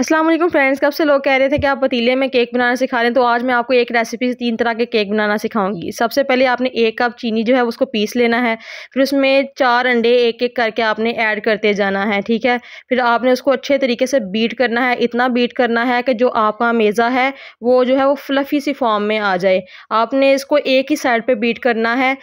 Aslam friends कब से लोग कह रहे थे कि आप पतीले में केक बनाना सिखा रहे हैं तो आज मैं आपको एक रेसिपी से तीन तरह के केक बनाना सिखाऊंगी सबसे पहले आपने एक कप चीनी जो है उसको पीस लेना है फिर उसमें चार अंडे एक एक करके आपने ऐड करते जाना है ठीक है फिर आपने उसको अच्छे तरीके से बीट करना है इतना बीट करना है कि जो आपका मेज़ा है वो जो है वो फ्लफ़ी सी फॉर्म में आ जाए आपने इसको एक ही साइड पर बीट करना है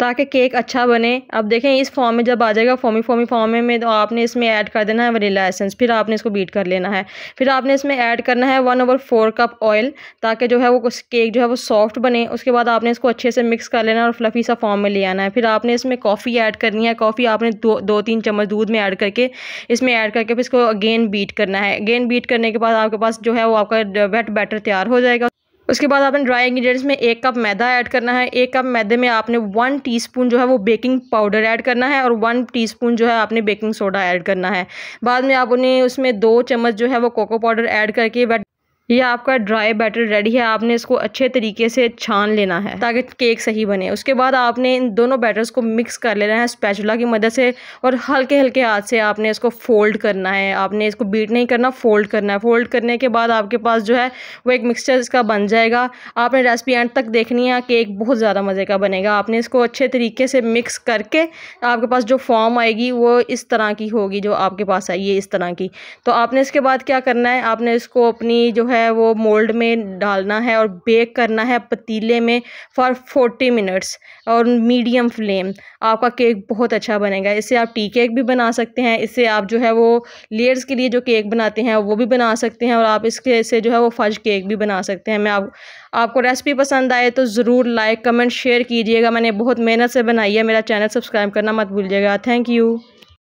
ताकि केक अच्छा बने अब देखें इस फॉर्म में जब आ जाएगा फॉमी फॉमी फॉर्म में तो आपने इसमें ऐड कर देना है वनीला एसेंस फिर आपने इसको बीट कर लेना है फिर आपने इसमें ऐड करना है one over four cup oil ताकि जो है वो केक जो है वो सॉफ्ट बने उसके बाद आपने इसको अच्छे से मिक्स कर लेना है और फ्लफ़ी सा फॉर्म में ले आना है फिर आपने इसमें कॉफ़ी ऐड करनी है कॉफ़ी आपने दो दो तीन चम्मच दूध में ऐड करके इसमें ऐड करके फिर इसको अगेन बीट करना है अगेन बीट करने के बाद आपके पास जो है वो आपका वेट बैटर तैयार हो जाएगा उसके बाद आपने ड्राई इंग्रीडियंट्स में एक कप मैदा ऐड करना है एक कप मैदे में आपने वन टीस्पून जो है वो बेकिंग पाउडर ऐड करना है और वन टीस्पून जो है आपने बेकिंग सोडा ऐड करना है बाद में आप उन्हें उसमें दो चम्मच जो है वो कोको पाउडर ऐड करके यह आपका ड्राई बैटर रेडी है आपने इसको अच्छे तरीके से छान लेना है ताकि केक सही बने उसके बाद आपने इन दोनों बैटर्स को मिक्स कर लेना है स्पैचुला की मदद से और हल्के हल्के हाथ से आपने इसको फोल्ड करना है आपने इसको बीट नहीं करना फोल्ड करना है फोल्ड करने के बाद आपके पास जो है वो एक मिक्सचर इसका बन जाएगा आपने रेसिपी एंड तक देखनी है केक बहुत ज़्यादा मज़े का बनेगा आपने इसको अच्छे तरीके से मिक्स करके आपके पास जो फॉर्म आएगी वो इस तरह की होगी जो आपके पास आई है इस तरह की तो आपने इसके बाद क्या करना है आपने इसको अपनी जो है है वो मोल्ड में डालना है और बेक करना है पतीले में फॉर फोर्टी मिनट्स और मीडियम फ्लेम आपका केक बहुत अच्छा बनेगा इससे आप टी केक भी बना सकते हैं इससे आप जो है वो लेयर्स के लिए जो केक बनाते हैं वो भी बना सकते हैं और आप इसके से जो है वो फज केक भी बना सकते हैं मैं आप आपको रेसिपी पसंद आए तो ज़रूर लाइक कमेंट शेयर कीजिएगा मैंने बहुत मेहनत से बनाई है मेरा चैनल सब्सक्राइब करना मत भूलिएगा थैंक यू